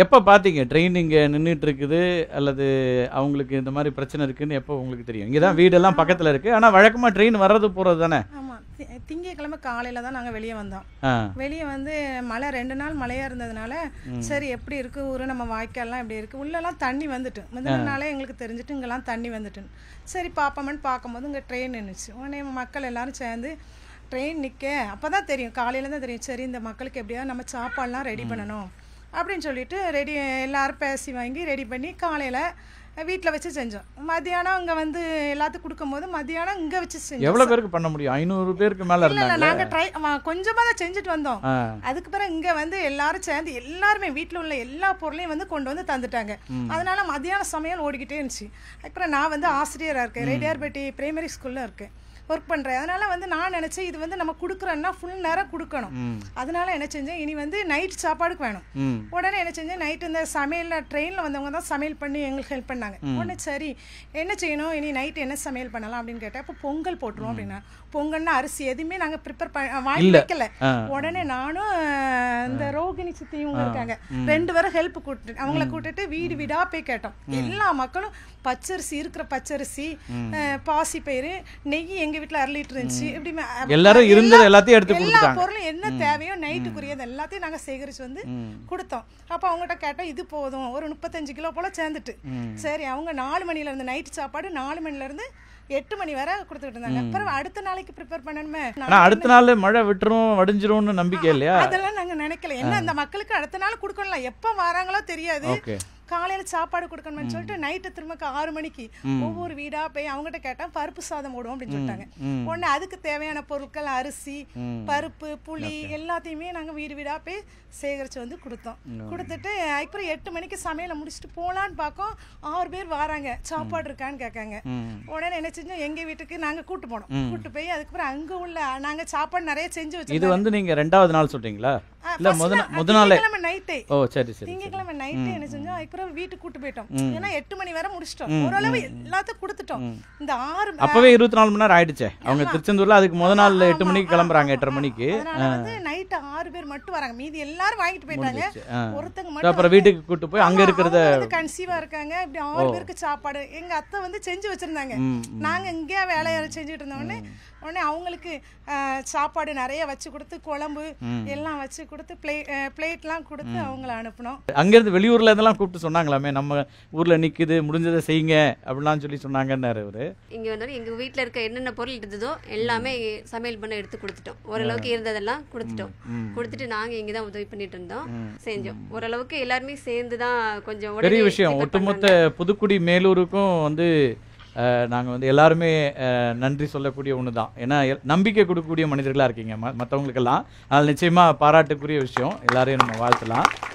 எப்போ பார்த்தீங்க ட்ரெயின் இங்கே நின்றுட்டு இருக்குது அல்லது அவங்களுக்கு இந்த மாதிரி பிரச்சனை இருக்குன்னு எப்போ உங்களுக்கு தெரியும் இங்கே தான் வீடெல்லாம் பக்கத்தில் இருக்குது ஆனால் வழக்கமாக ட்ரெயின் வர்றது போகிறது தானே ஆமாம் திங்கக்கிழமை காலையில தான் நாங்கள் வெளியே வந்தோம் வெளியே வந்து மழை ரெண்டு நாள் மழையா இருந்ததுனால சரி எப்படி இருக்கு ஊரு நம்ம வாய்க்கால்லாம் எப்படி இருக்கு உள்ளெல்லாம் தண்ணி வந்துட்டு முதல்னாலே எங்களுக்கு தெரிஞ்சுட்டு இங்கெல்லாம் தண்ணி வந்துட்டு சரி பார்ப்போம்னு பார்க்கும்போது இங்கே ட்ரெயின் நின்றுச்சு உடனே மக்கள் எல்லாரும் சேர்ந்து ட்ரெயின் நிற்க அப்போதான் தெரியும் காலையில தான் தெரியும் சரி இந்த மக்களுக்கு எப்படியாவது நம்ம சாப்பாடுலாம் ரெடி பண்ணணும் அப்படின்னு சொல்லிட்டு ரெடி எல்லோரும் பேசி வாங்கி ரெடி பண்ணி காலையில் வீட்டில் வச்சு செஞ்சோம் மதியானம் அங்கே வந்து எல்லாத்துக்கும் கொடுக்கும்போது மதியானம் இங்கே வச்சு செஞ்சோம் எவ்வளோ பேருக்கு பண்ண முடியும் ஐநூறு பேருக்கு மேலே இல்லை நாங்கள் ட்ரை கொஞ்சமாக தான் செஞ்சுட்டு வந்தோம் அதுக்கு பிறகு இங்கே வந்து எல்லாரும் சேர்ந்து எல்லாருமே வீட்டில் உள்ள எல்லா பொருளையும் வந்து கொண்டு வந்து தந்துட்டாங்க அதனால மதியான சமையல் ஓடிக்கிட்டே இருந்துச்சு அதுக்கப்புறம் நான் வந்து ஆசிரியராக இருக்கேன் ரெடியார்பேட்டி பிரைமரி ஸ்கூலில் இருக்கேன் ஒர்க் பண்ணுறேன் அதனால் வந்து நான் நினச்சேன் இது வந்து நம்ம கொடுக்குறோன்னா ஃபுல் நேரம் கொடுக்கணும் அதனால் என்ன செஞ்சேன் இனி வந்து நைட் சாப்பாடுக்கு வேணும் உடனே என்ன செஞ்சேன் நைட் இந்த சமையலில் ட்ரெயினில் வந்தவங்க தான் சமையல் பண்ணி எங்களுக்கு ஹெல்ப் பண்ணாங்க உடனே சரி என்ன செய்யணும் இனி நைட் என்ன சமையல் பண்ணலாம் அப்படின்னு கேட்டேன் அப்போ பொங்கல் போட்டுருவோம் அப்படின்னா பொங்கல்னா அரிசி எதுவுமே நாங்கள் ப்ரிப்பேர் பண்ண வாங்கி வைக்கல உடனே நானும் இந்த ரோகிணி சித்தியும் இருக்காங்க ரெண்டு பேரும் ஹெல்ப் கூட்டு அவங்கள கூட்டிட்டு வீடு வீடாக போய் கேட்டோம் எல்லா மக்களும் பச்சரிசி இருக்கிற பச்சரிசி பாசி பயிர் நெய் எங்கள் வீட்டில் அரை இருந்துச்சு இப்படி எல்லாரும் இருந்தது எல்லாத்தையும் எடுத்து எல்லா பொருளும் என்ன தேவையோ நைட்டுக்குரியது எல்லாத்தையும் நாங்கள் சேகரித்து வந்து கொடுத்தோம் அப்போ அவங்ககிட்ட கேட்டால் இது போதும் ஒரு முப்பத்தஞ்சு கிலோ போல் சேர்ந்துட்டு சரி அவங்க நாலு மணிலேருந்து நைட்டு சாப்பாடு நாலு மணிலேருந்து எட்டு மணி வரை கொடுத்துட்டு இருந்தாங்க அப்புறம் அடுத்த நாளைக்கு ப்ரிப்பேர் பண்ணணுமே அடுத்த நாள் மழை விட்டுரும் வடிஞ்சிரும்னு நம்பிக்கை இல்லையா அதெல்லாம் நாங்க நினைக்கல என்ன அந்த மக்களுக்கு அடுத்த நாள் கொடுக்கணும்ல எப்ப வராங்களோ தெரியாது காலையில் சாப்பாடு கொடுக்கணும்னு சொல்லிட்டு நைட்டு திரும்ப ஆறு மணிக்கு ஒவ்வொரு வீடாக போய் அவங்ககிட்ட கேட்டால் பருப்பு சாதம் போடுவோம் அப்படின்னு சொல்லிட்டாங்க உடனே அதுக்கு தேவையான பொருட்கள் அரிசி பருப்பு புளி எல்லாத்தையுமே நாங்கள் வீடு வீடாக போய் சேகரித்து வந்து கொடுத்தோம் கொடுத்துட்டு அப்புறம் எட்டு மணிக்கு சமையலை முடிச்சுட்டு போகலான்னு பார்க்கோம் ஆறு பேர் வராங்க சாப்பாடு இருக்கான்னு கேட்காங்க உடனே என்ன செஞ்சோம் எங்கள் வீட்டுக்கு நாங்கள் கூட்டு போனோம் கூட்டு போய் அதுக்கப்புறம் அங்கே உள்ள நாங்கள் சாப்பாடு நிறைய செஞ்சு வச்சு இது வந்து நீங்கள் ரெண்டாவது நாள் சொல்கிறீங்களா இல்லை முதல் முதல் நைட்டே ஓ சரி சரி நைட்டு என்ன செஞ்சோம் அதுக்கப்புறம் வீட்டுக்கு கூட்டு போயிட்டோம் ஏன்னா எட்டு மணி வரை முடிச்சிட்டோம் ஓரளவு எல்லாத்தையும் கொடுத்துட்டோம் இந்த ஆறு அப்பவே இருபத்தி நாலு மணி நேரம் ஆயிடுச்சு அவங்க திருச்செந்தூர்ல அதுக்கு முத நாள் எட்டு மணிக்கு கிளம்புறாங்க எட்டரை மணிக்கு வந்து நைட்டு ஆறு பேர் மட்டும் வராங்க மீதி எல்லாரும் வாங்கிட்டு போயிட்டாங்க ஒருத்தங்க மட்டும் அப்புறம் வீட்டுக்கு கூட்டு போய் அங்க இருக்கிறத கன்சீவா இருக்காங்க இப்படி ஆறு பேருக்கு சாப்பாடு எங்க அத்தை வந்து செஞ்சு வச்சிருந்தாங்க நாங்க இங்கே வேலையால செஞ்சுட்டு இருந்தோடனே உடனே அவங்களுக்கு சாப்பாடு நிறைய வச்சு கொடுத்து குழம்பு எல்லாம் வச்சு கொடுத்து பிளே பிளேட்லாம் கொடுத்து அவங்கள அனுப்பினோம் அங்கேருந்து வெளியூரில் இதெல்லாம் கூப்பிட்டு சொன்னாங்களாமே நம்ம ஊரில் நிற்குது முடிஞ்சதை செய்யுங்க அப்படிலாம் சொல்லி சொன்னாங்கன்னு அவர் இங்கே வந்து எங்கள் வீட்டில் இருக்க என்னென்ன பொருள் இருந்ததோ எல்லாமே சமையல் பண்ண எடுத்து கொடுத்துட்டோம் ஓரளவுக்கு இருந்ததெல்லாம் கொடுத்துட்டோம் கொடுத்துட்டு நாங்கள் இங்கே தான் உதவி பண்ணிட்டு இருந்தோம் செஞ்சோம் ஓரளவுக்கு எல்லாருமே சேர்ந்து தான் கொஞ்சம் பெரிய விஷயம் ஒட்டுமொத்த புதுக்குடி மேலூருக்கும் வந்து நாங்கள் வந்து எல்லாருமே நன்றி சொல்லக்கூடிய ஒன்று தான் ஏன்னா நம்பிக்கை கொடுக்கக்கூடிய மனிதர்களாக இருக்கீங்க ம மற்றவங்களுக்கெல்லாம் அதில் நிச்சயமாக பாராட்டுக்குரிய விஷயம் எல்லாரையும் நம்ம வாழ்த்தலாம்